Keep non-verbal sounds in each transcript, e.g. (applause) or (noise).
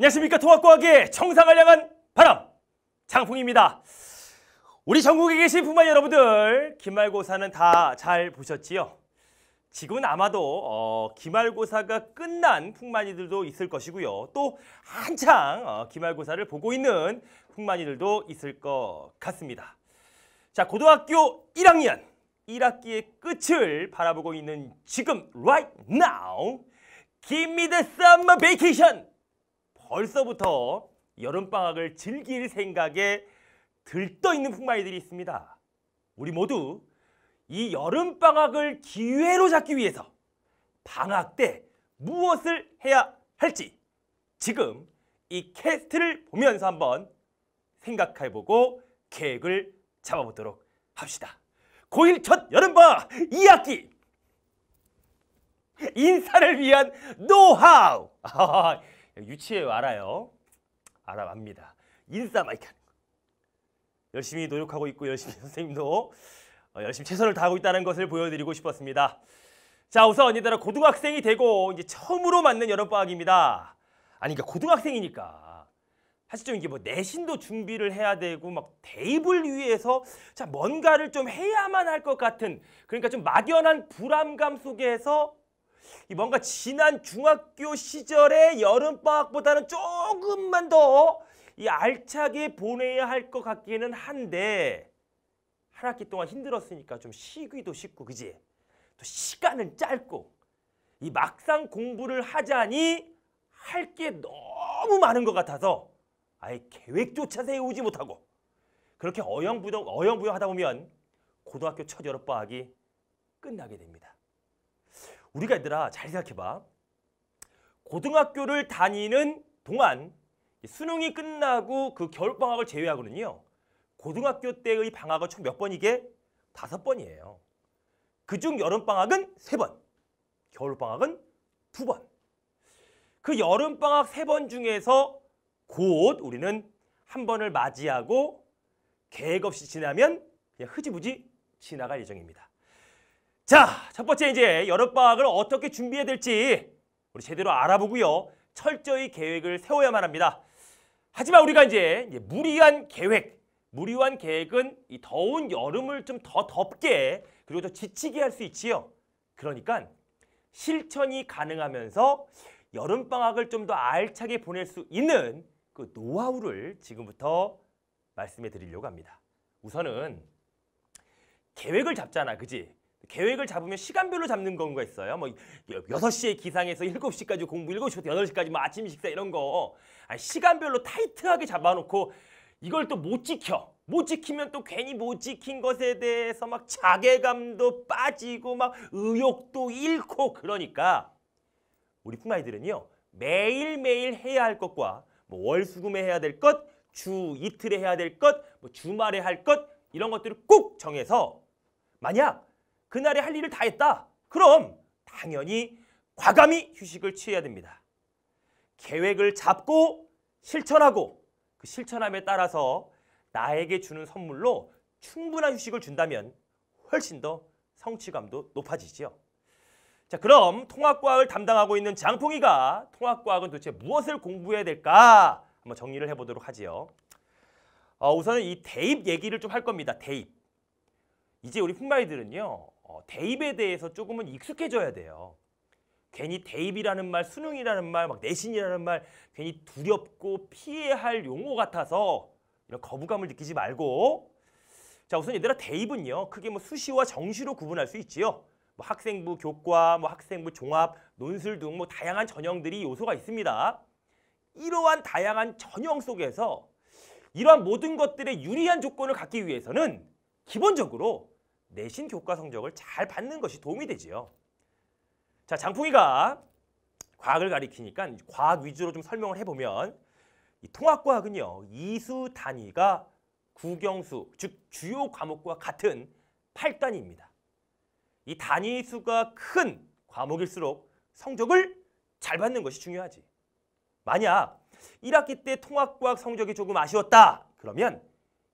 안녕하십니까 통합과학의 정상을 향한 바람 장풍입니다 우리 전국에 계신 분만 여러분들 기말고사는 다 잘 보셨지요? 지금은 아마도 어, 기말고사가 끝난 풍만이들도 있을 것이고요 또 한창 어, 기말고사를 보고 있는 풍만이들도 있을 것 같습니다 자 고등학교 1학년 1학기의 끝을 바라보고 있는 지금 right now Give me the summer vacation 벌써부터 여름방학을 즐길 생각에 들떠있는 풍마이들이 있습니다. 우리 모두 이 여름방학을 기회로 잡기 위해서 방학 때 무엇을 해야 할지 지금 이 캐스트를 보면서 한번 생각해보고 계획을 잡아보도록 합시다. 고1 첫 여름방학 2학기 인사를 위한 노하우! 유치해 요 알아요. 알아갑니다. 인싸마이크 열심히 노력하고 있고 열심히 (laughs) 선생님도 어, 열심히 최선을 다하고 있다는 것을 보여드리고 싶었습니다. 자 우선 이들은 고등학생이 되고 이제 처음으로 맞는 여름방학입니다. 아니 그러니까 고등학생이니까 사실 좀 이게 뭐 내신도 준비를 해야 되고 막 대입을 위해서 자 뭔가를 좀 해야만 할 것 같은 그러니까 좀 막연한 불안감 속에서 이 뭔가 지난 중학교 시절의 여름방학보다는 조금만 더 이 알차게 보내야 할 것 같기는 한데 한 학기 동안 힘들었으니까 좀 쉬기도 쉽고 그지? 또 시간은 짧고 이 막상 공부를 하자니 할 게 너무 많은 것 같아서 아예 계획조차 세우지 못하고 그렇게 어영부영 어영부영 하다 보면 고등학교 첫 여름방학이 끝나게 됩니다. 우리가 얘들아 잘 생각해봐. 고등학교를 다니는 동안 수능이 끝나고 그 겨울방학을 제외하고는요. 고등학교 때의 방학은 총 몇 번이게? 다섯 번이에요. 그중 여름방학은 세 번, 겨울방학은 두 번. 그 여름방학 세 번 중에서 곧 우리는 한 번을 맞이하고 계획 없이 지나면 그냥 흐지부지 지나갈 예정입니다. 자, 첫 번째 이제 여름방학을 어떻게 준비해야 될지 우리 제대로 알아보고요. 철저히 계획을 세워야만 합니다. 하지만 우리가 이제 무리한 계획, 무리한 계획은 이 더운 여름을 좀 더 덥게 그리고 더 지치게 할 수 있지요. 그러니까 실천이 가능하면서 여름방학을 좀 더 알차게 보낼 수 있는 그 노하우를 지금부터 말씀해 드리려고 합니다. 우선은 계획을 잡잖아, 그지? 계획을 잡으면 시간별로 잡는 경우가 있어요. 뭐 여섯 시에 기상해서 일곱 시까지 공부, 일곱 시부터 여덟 시까지 뭐 아침 식사 이런 거 아니, 시간별로 타이트하게 잡아놓고 이걸 또 못 지켜. 못 지키면 또 괜히 못 지킨 것에 대해서 막 자괴감도 빠지고 막 의욕도 잃고 그러니까 우리 품아이들은요 매일매일 해야 할 것과 뭐 월수금에 해야 될 것, 주 이틀에 해야 될 것, 뭐 주말에 할 것 이런 것들을 꼭 정해서 만약 그날에 할 일을 다 했다. 그럼 당연히 과감히 휴식을 취해야 됩니다. 계획을 잡고 실천하고 그 실천함에 따라서 나에게 주는 선물로 충분한 휴식을 준다면 훨씬 더 성취감도 높아지죠자 그럼 통합과학을 담당하고 있는 장풍이가 통합과학은 도대체 무엇을 공부해야 될까 한번 정리를 해보도록 하지요. 어, 우선은 이 대입 얘기를 좀 할 겁니다. 대입. 이제 우리 훈마이들은요. 어, 대입에 대해서 조금은 익숙해져야 돼요. 괜히 대입이라는 말, 수능이라는 말, 막 내신이라는 말 괜히 두렵고 피해야 할 용어 같아서 이런 거부감을 느끼지 말고 자 우선 얘들아 대입은요 크게 뭐 수시와 정시로 구분할 수 있지요. 뭐 학생부 교과, 뭐 학생부 종합, 논술 등 뭐 다양한 전형들이 요소가 있습니다. 이러한 다양한 전형 속에서 이러한 모든 것들의 유리한 조건을 갖기 위해서는 기본적으로 내신 교과 성적을 잘 받는 것이 도움이 되지요. 자, 장풍이가 과학을 가리키니까 과학 위주로 좀 설명을 해보면 이 통합과학은요. 이수 단위가 국영수, 즉 주요 과목과 같은 8단위입니다. 이 단위 수가 큰 과목일수록 성적을 잘 받는 것이 중요하지. 만약 1학기 때 통합과학 성적이 조금 아쉬웠다. 그러면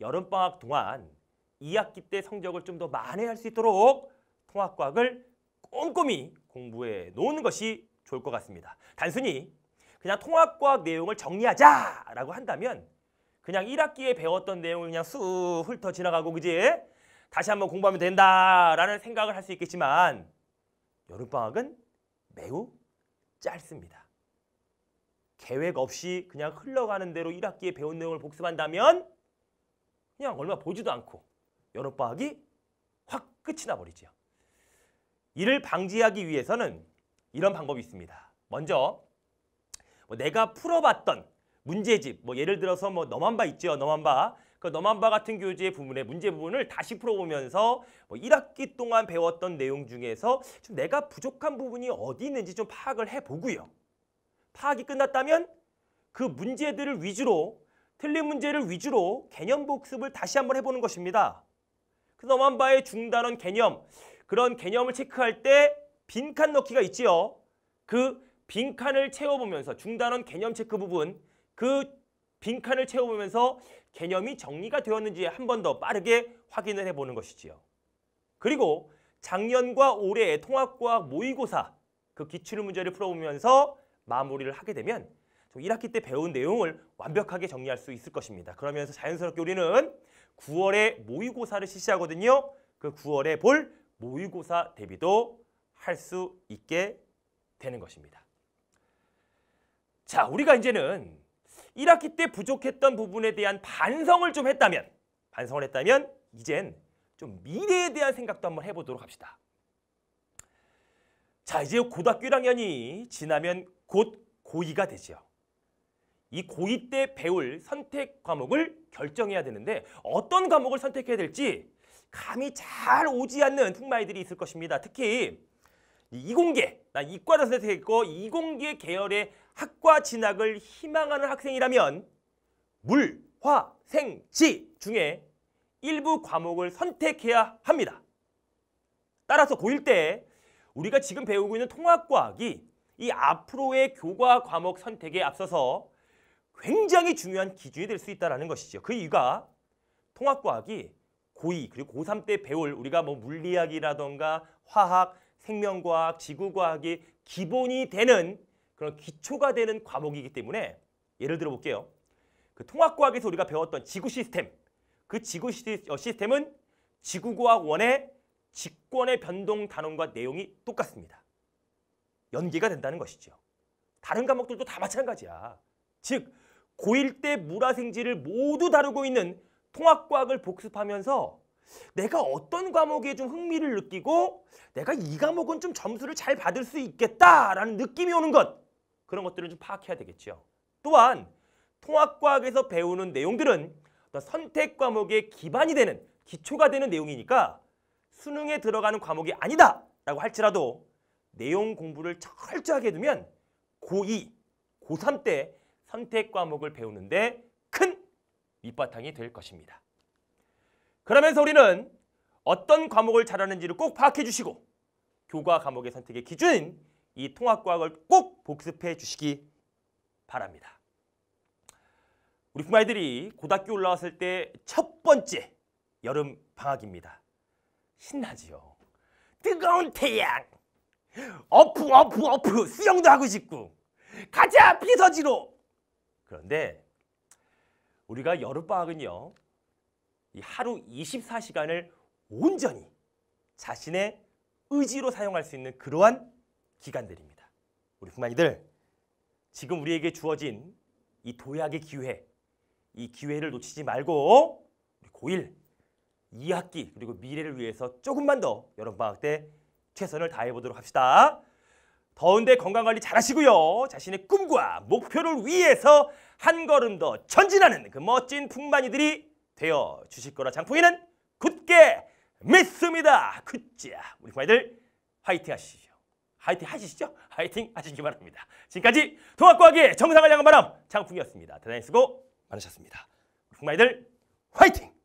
여름방학 동안 2학기 때 성적을 좀 더 만회할 수 있도록 통합과학을 꼼꼼히 공부해 놓는 것이 좋을 것 같습니다. 단순히 그냥 통합과학 내용을 정리하자라고 한다면 그냥 1학기에 배웠던 내용을 그냥 쑥 훑어 지나가고 그지? 다시 한번 공부하면 된다라는 생각을 할 수 있겠지만 여름방학은 매우 짧습니다. 계획 없이 그냥 흘러가는 대로 1학기에 배운 내용을 복습한다면 그냥 얼마 보지도 않고 여러파악이확 끝이 나버리죠. 이를 방지하기 위해서는 이런 방법이 있습니다. 먼저 뭐 내가 풀어봤던 문제집, 뭐 예를 들어서 뭐 너만바 있죠, 너만바. 그 너만바 같은 교재 부분의 문제 부분을 다시 풀어보면서 뭐 1학기 동안 배웠던 내용 중에서 좀 내가 부족한 부분이 어디 있는지 좀 파악을 해보고요. 파악이 끝났다면 그 문제들을 위주로 틀린 문제를 위주로 개념 복습을 다시 한번 해보는 것입니다. 흔엄 바의 중단원 개념 그런 개념을 체크할 때 빈칸 넣기가 있지요. 그 빈칸을 채워보면서 중단원 개념 체크 부분 그 빈칸을 채워보면서 개념이 정리가 되었는지 한 번 더 빠르게 확인을 해보는 것이지요. 그리고 작년과 올해의 통합과학 모의고사 그 기출문제를 풀어보면서 마무리를 하게 되면 1학기 때 배운 내용을 완벽하게 정리할 수 있을 것입니다. 그러면서 자연스럽게 우리는 9월에 모의고사를 실시하거든요. 그 9월에 볼 모의고사 대비도 할 수 있게 되는 것입니다. 자, 우리가 이제는 1학기 때 부족했던 부분에 대한 반성을 좀 했다면 반성을 했다면 이젠 좀 미래에 대한 생각도 한번 해보도록 합시다. 자, 이제 고등학교 1학년이 지나면 곧 고2가 되지 이 고2 때 배울 선택 과목을 결정해야 되는데 어떤 과목을 선택해야 될지 감이 잘 오지 않는 흑마이들이 있을 것입니다. 특히 이공계, 나 이과를 선택했고 이공계 계열의 학과 진학을 희망하는 학생이라면 물, 화, 생, 지 중에 일부 과목을 선택해야 합니다. 따라서 고1 때 우리가 지금 배우고 있는 통합과학이 이 앞으로의 교과 과목 선택에 앞서서 굉장히 중요한 기준이 될 수 있다는 것이죠. 그 이유가 통합과학이 고2 그리고 고3 때 배울 우리가 뭐 물리학이라던가 화학, 생명과학, 지구과학이 기본이 되는 그런 기초가 되는 과목이기 때문에 예를 들어 볼게요. 그 통합과학에서 우리가 배웠던 지구 시스템 그 지구 어, 시스템은 지구과학원의 직권의 변동 단원과 내용이 똑같습니다. 연계가 된다는 것이죠. 다른 과목들도 다 마찬가지야. 즉 고1 때 물화생지를 모두 다루고 있는 통합과학을 복습하면서 내가 어떤 과목에 좀 흥미를 느끼고 내가 이 과목은 좀 점수를 잘 받을 수 있겠다라는 느낌이 오는 것 그런 것들을 좀 파악해야 되겠죠. 또한 통합과학에서 배우는 내용들은 선택 과목의 기반이 되는 기초가 되는 내용이니까 수능에 들어가는 과목이 아니다라고 할지라도 내용 공부를 철저하게 두면 고2, 고3 때 선택 과목을 배우는데 큰 밑바탕이 될 것입니다. 그러면서 우리는 어떤 과목을 잘하는지를 꼭 파악해 주시고 교과 과목의 선택의 기준인 이 통합과학을 꼭 복습해 주시기 바랍니다. 우리 부모이들이 고등학교 올라왔을 때 첫 번째 여름 방학입니다. 신나지요. 뜨거운 태양. 어프 어프 어프 수영도 하고 싶고 가자 피서지로 그런데 우리가 여름방학은요. 이 하루 24시간을 온전히 자신의 의지로 사용할 수 있는 그러한 기간들입니다. 우리 부만이들 지금 우리에게 주어진 이 도약의 기회 이 기회를 놓치지 말고 우리 고1 2학기 그리고 미래를 위해서 조금만 더 여름방학 때 최선을 다해보도록 합시다. 더운데 건강관리 잘하시고요. 자신의 꿈과 목표를 위해서 한 걸음 더 전진하는 그 멋진 풍만이들이 되어 주실 거라 장풍이는 굳게 믿습니다. 굳자 우리 부아이들 화이팅 하시죠. 화이팅 하시죠. 화이팅 하시기 바랍니다. 지금까지 동학과학의 정상을 향한 바람 장풍이었습니다. 대단히 수고 많으셨습니다. 우리 부아이들 화이팅!